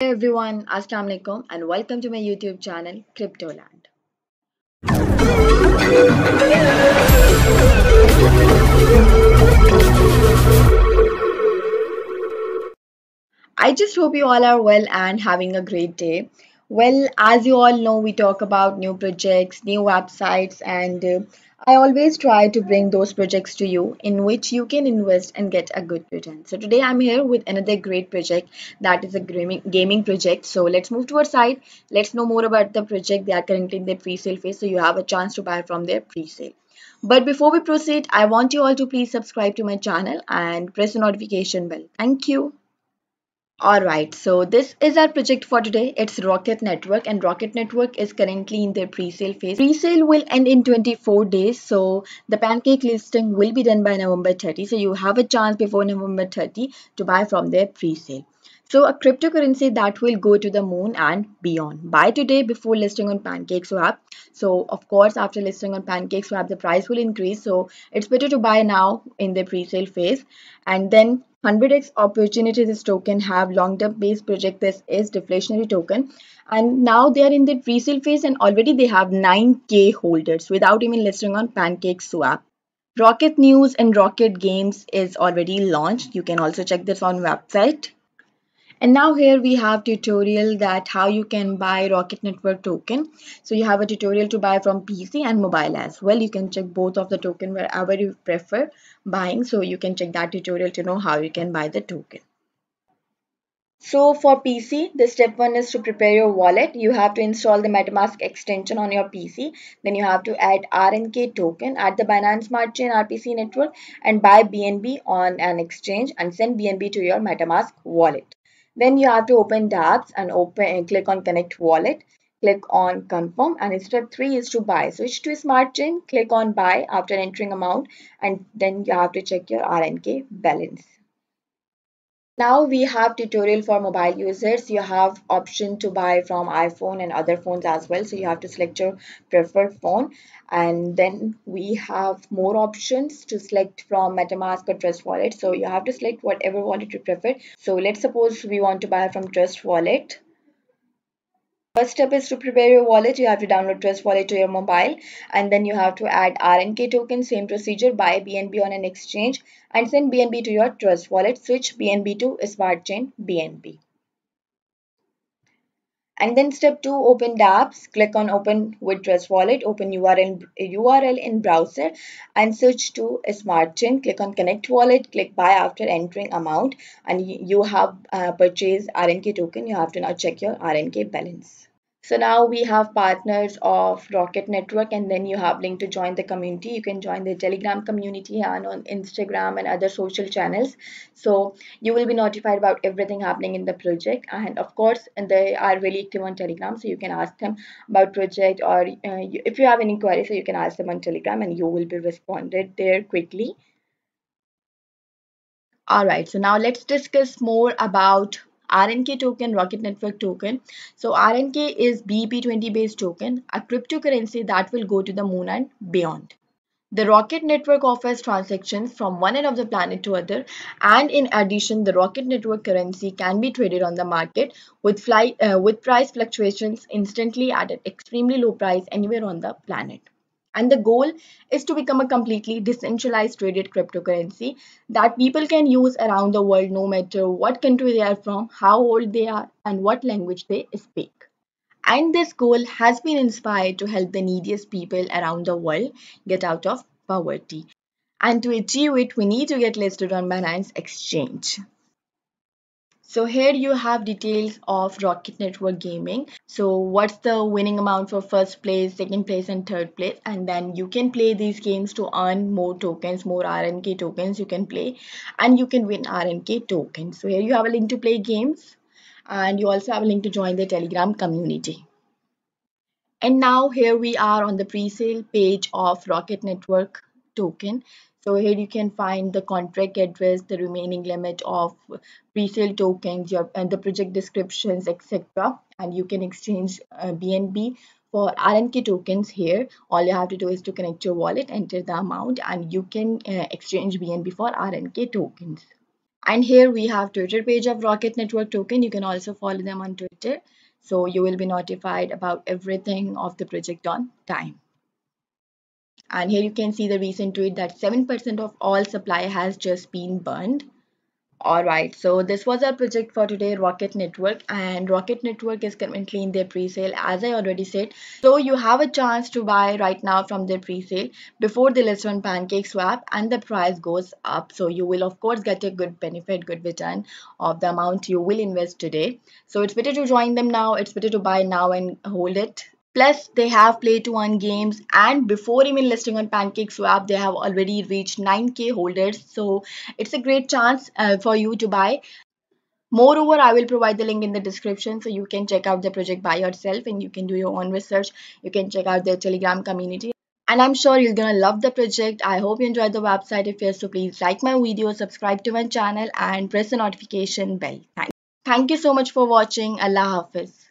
Hey everyone, Assalamualaikum and welcome to my YouTube channel Cryptoland. I just hope you all are well and having a great day. Well, as you all know, we talk about new projects, new websites and uh, I always try to bring those projects to you in which you can invest and get a good return. So today I'm here with another great project that is a gaming project. So let's move to our site. Let's know more about the project. They are currently in their pre-sale phase so you have a chance to buy from their pre-sale. But before we proceed, I want you all to please subscribe to my channel and press the notification bell. Thank you. Alright, so this is our project for today. It's Rocket Network and Rocket Network is currently in their pre-sale phase. Pre-sale will end in 24 days. So the pancake listing will be done by November 30. So you have a chance before November 30 to buy from their pre-sale. So a cryptocurrency that will go to the moon and beyond. Buy today before listing on PancakeSwap. So of course, after listing on PancakeSwap, the price will increase. So it's better to buy now in the pre-sale phase. And then 100x opportunity this token have long-term based project. This is deflationary token. And now they are in the pre-sale phase and already they have 9K holders without even listing on PancakeSwap. Rocket News and Rocket Games is already launched. You can also check this on website and now here we have tutorial that how you can buy rocket network token so you have a tutorial to buy from pc and mobile as well you can check both of the token wherever you prefer buying so you can check that tutorial to know how you can buy the token so for PC, the step one is to prepare your wallet. You have to install the MetaMask extension on your PC. Then you have to add RNK token at the Binance Smart Chain RPC network and buy BNB on an exchange and send BNB to your MetaMask wallet. Then you have to open tabs and open and click on connect wallet. Click on confirm and step 3 is to buy. Switch to smart chain, click on buy after entering amount and then you have to check your RNK balance. Now we have tutorial for mobile users. You have option to buy from iPhone and other phones as well. So you have to select your preferred phone. And then we have more options to select from MetaMask or Trust Wallet. So you have to select whatever wallet you prefer. So let's suppose we want to buy from Trust Wallet. First step is to prepare your wallet. You have to download Trust Wallet to your mobile and then you have to add RNK token, same procedure, buy BNB on an exchange and send BNB to your Trust Wallet, switch BNB to Smart Chain BNB. And then step two, open dApps. Click on open with Trust wallet, open URL, URL in browser and search to SmartChain. Click on connect wallet, click buy after entering amount and you have uh, purchased RNK token. You have to now check your RNK balance. So now we have partners of Rocket Network and then you have link to join the community. You can join the Telegram community and on Instagram and other social channels. So you will be notified about everything happening in the project. And of course, and they are really active on Telegram. So you can ask them about project or uh, if you have any queries, so you can ask them on Telegram and you will be responded there quickly. All right, so now let's discuss more about RNK token, Rocket Network token. So RNK is BEP20 based token, a cryptocurrency that will go to the moon and beyond. The rocket network offers transactions from one end of the planet to other and in addition the rocket network currency can be traded on the market with fly uh, with price fluctuations instantly at an extremely low price anywhere on the planet. And the goal is to become a completely decentralized traded cryptocurrency that people can use around the world no matter what country they are from, how old they are, and what language they speak. And this goal has been inspired to help the neediest people around the world get out of poverty. And to achieve it, we need to get listed on Binance Exchange. So here you have details of Rocket Network Gaming. So what's the winning amount for first place, second place and third place and then you can play these games to earn more tokens, more RNK tokens you can play and you can win RNK tokens. So here you have a link to play games and you also have a link to join the Telegram community. And now here we are on the pre-sale page of Rocket Network token. So here you can find the contract address, the remaining limit of pre-sale tokens, your, and the project descriptions, etc. And you can exchange uh, BNB for RNK tokens here, all you have to do is to connect your wallet, enter the amount, and you can uh, exchange BNB for RNK tokens. And here we have Twitter page of Rocket Network token. You can also follow them on Twitter. So you will be notified about everything of the project on time. And here you can see the reason to it that 7% of all supply has just been burned. Alright, so this was our project for today, Rocket Network and Rocket Network is currently in their pre-sale as I already said. So you have a chance to buy right now from their pre-sale before the list on Pancake Swap and the price goes up. So you will of course get a good benefit, good return of the amount you will invest today. So it's better to join them now, it's better to buy now and hold it Plus, they have played to earn games and before even listing on PancakeSwap, they have already reached 9k holders. So it's a great chance uh, for you to buy. Moreover, I will provide the link in the description so you can check out the project by yourself and you can do your own research. You can check out their Telegram community and I'm sure you're gonna love the project. I hope you enjoyed the website. If yes, so please like my video, subscribe to my channel and press the notification bell. Thank you so much for watching. Allah Hafiz.